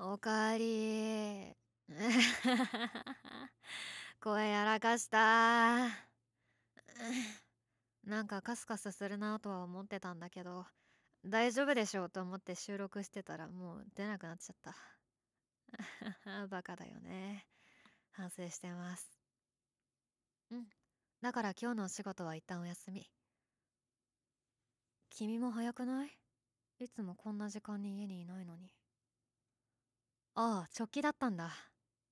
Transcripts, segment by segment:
おかえり。声やらかした。なんかカスカスするなとは思ってたんだけど、大丈夫でしょうと思って収録してたらもう出なくなっちゃった。バカだよね。反省してます。うん。だから今日のお仕事は一旦お休み。君も早くないいつもこんな時間に家にいないのに。ああ、直帰だったんだ。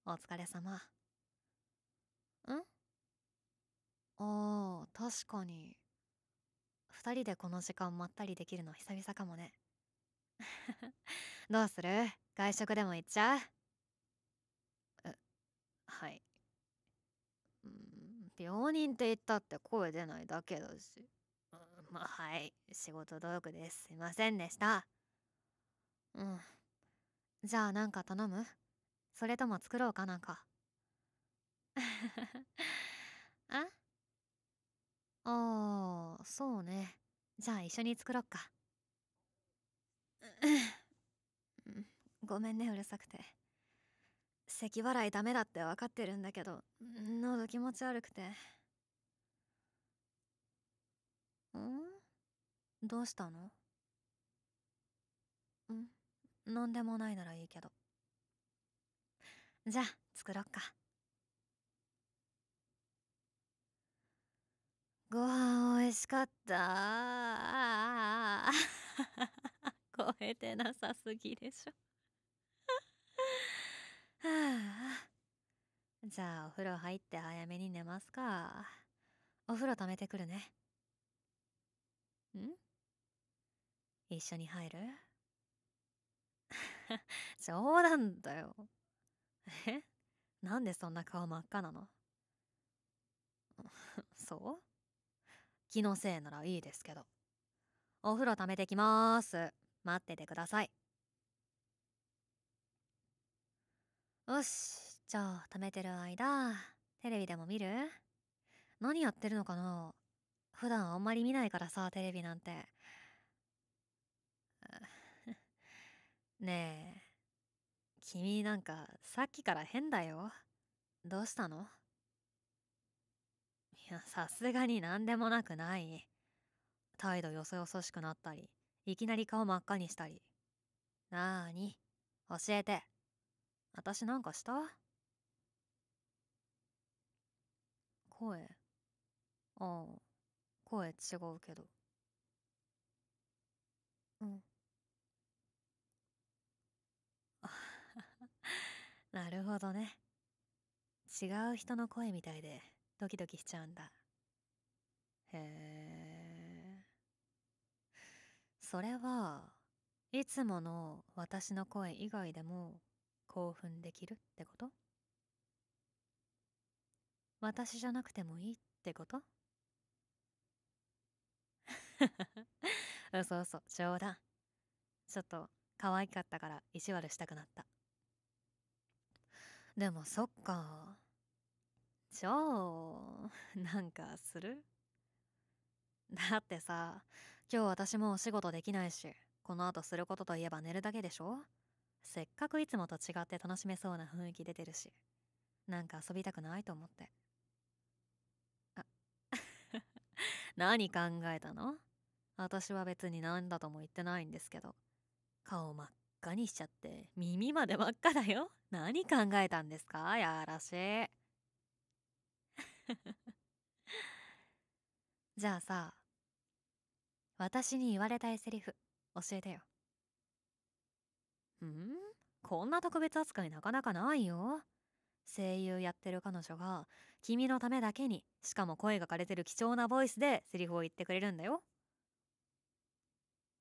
お疲れ様。んああ、確かに。二人でこの時間まったりできるの久々かもね。どうする外食でも行っちゃうえ、はい。うん、病人って言ったって声出ないだけだし。まあはい。仕事道具です。すいませんでした。うん。じゃあなんか頼むそれとも作ろうかなんか。あああ、そうね。じゃあ一緒に作ろっか。ごめんね、うるさくて。咳払いダメだって分かってるんだけど、喉気持ち悪くて。んどうしたのん何でもないならいいけど。じゃあ、作ろっか。ご飯美味しかった。超えてなさすぎでしょあ。じゃあお風呂入って早めに寝ますか。お風呂溜めてくるね。ん一緒に入る冗 談だよ。えなんでそんな顔真っ赤なの そう気のせいならいいですけど。お風呂溜めてきまーす。待っててください。よし。じゃあ、溜めてる間、テレビでも見る何やってるのかな普段あんまり見ないからさ、テレビなんて。ねえ、君なんかさっきから変だよ。どうしたのいや、さすがに何でもなくない。態度よそよそしくなったり、いきなり顔真っ赤にしたり。なーに、教えて。私なんかした声。ああ、声違うけど。うん。なるほどね。違う人の声みたいでドキドキしちゃうんだ。へえ。それはいつもの私の声以外でも興奮できるってこと私じゃなくてもいいってこと 嘘嘘冗談ちょっと可愛かったから意地悪したくなったでもそっか。じゃあ、なんかするだってさ、今日私もお仕事できないし、この後することといえば寝るだけでしょせっかくいつもと違って楽しめそうな雰囲気出てるし、なんか遊びたくないと思って。あ、何考えたの私は別に何だとも言ってないんですけど、顔真っ赤にしちゃって耳まで真っ赤だよ。何考えたんですかやらしい。じゃあさ、私に言われたいセリフ教えてよ。うんこんな特別扱いなかなかないよ。声優やってる彼女が君のためだけにしかも声が枯れてる貴重なボイスでセリフを言ってくれるんだよ。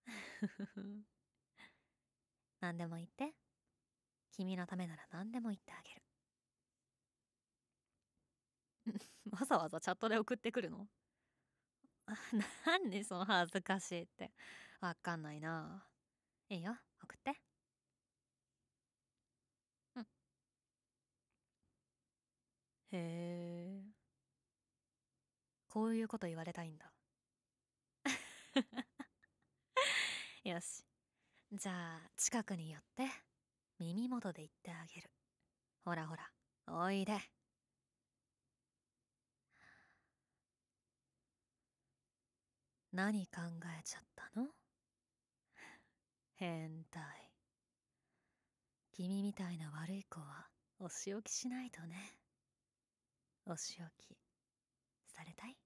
何でも言って。君のためなら何でも言ってあげる。わざわざチャットで送ってくるの なんでその恥ずかしいって。わかんないな。いいよ、送って。うん。へえ。こういうこと言われたいんだ。よし。じゃあ、近くに寄って。耳元で言ってあげる。ほらほら、おいで。何考えちゃったの変態。君みたいな悪い子はお仕置きしないとね。お仕置き、されたい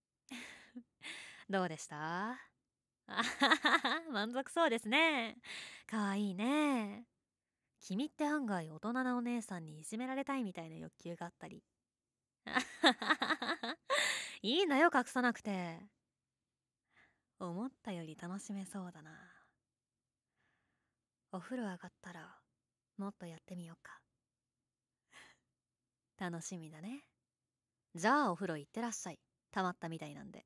どうでしたあははは、満足そうですね。かわいいね。君って案外大人なお姉さんにいじめられたいみたいな欲求があったり。いいんだよ、隠さなくて。思ったより楽しめそうだな。お風呂上がったら、もっとやってみようか。楽しみだね。じゃあお風呂行ってらっしゃい。溜まったみたいなんで。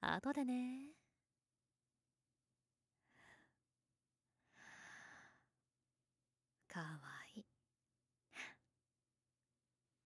後でね看看吧